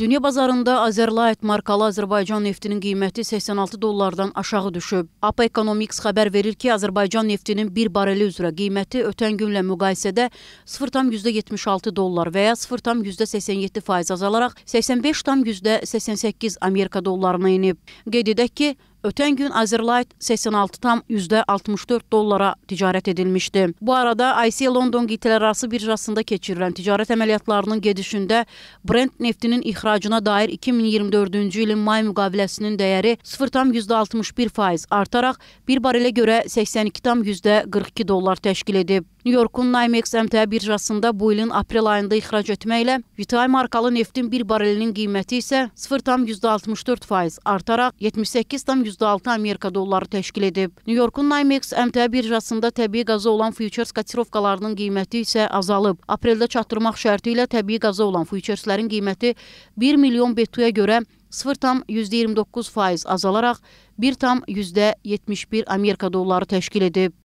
Dünya bazarında Azerlight markalı Azərbaycan neftinin qiyməti 86 dollardan aşağı düşüb. APA Economics xəbər verir ki, Azərbaycan neftinin bir bareli üzrə qiyməti ötən günlə müqayisədə 0,76 dollar və ya 0,87 faiz azalaraq 85,88 Amerika dollarına inib. Qeyd edək ki, Ötən gün Azerlight 86,64 dollara ticarət edilmişdi. Bu arada IC London qitələrarası birjasında keçirilən ticarət əməliyyatlarının gedişində Brent neftinin ixracına dair 2024-cü ilin may müqaviləsinin dəyəri 0,61% artaraq bir barelə görə 82,42 dollar təşkil edib. New Yorkun NYMEX əmtə birjasında bu ilin aprel ayında ixrac etməklə Vitaly markalı neftin bir barelinin qiyməti isə 0,64% artaraq 78,94 %6 Amerika dolları təşkil edib. Nyu-Yorkun NYMEX əmtəə birjasında təbii qaza olan futures kotirovkalarının qiyməti isə azalıb. Apreldə çatdırmaq şərti ilə təbii qaza olan futureslərin qiyməti 1 milyon betuya görə 0,29% azalaraq 1,71 Amerika dolları təşkil edib.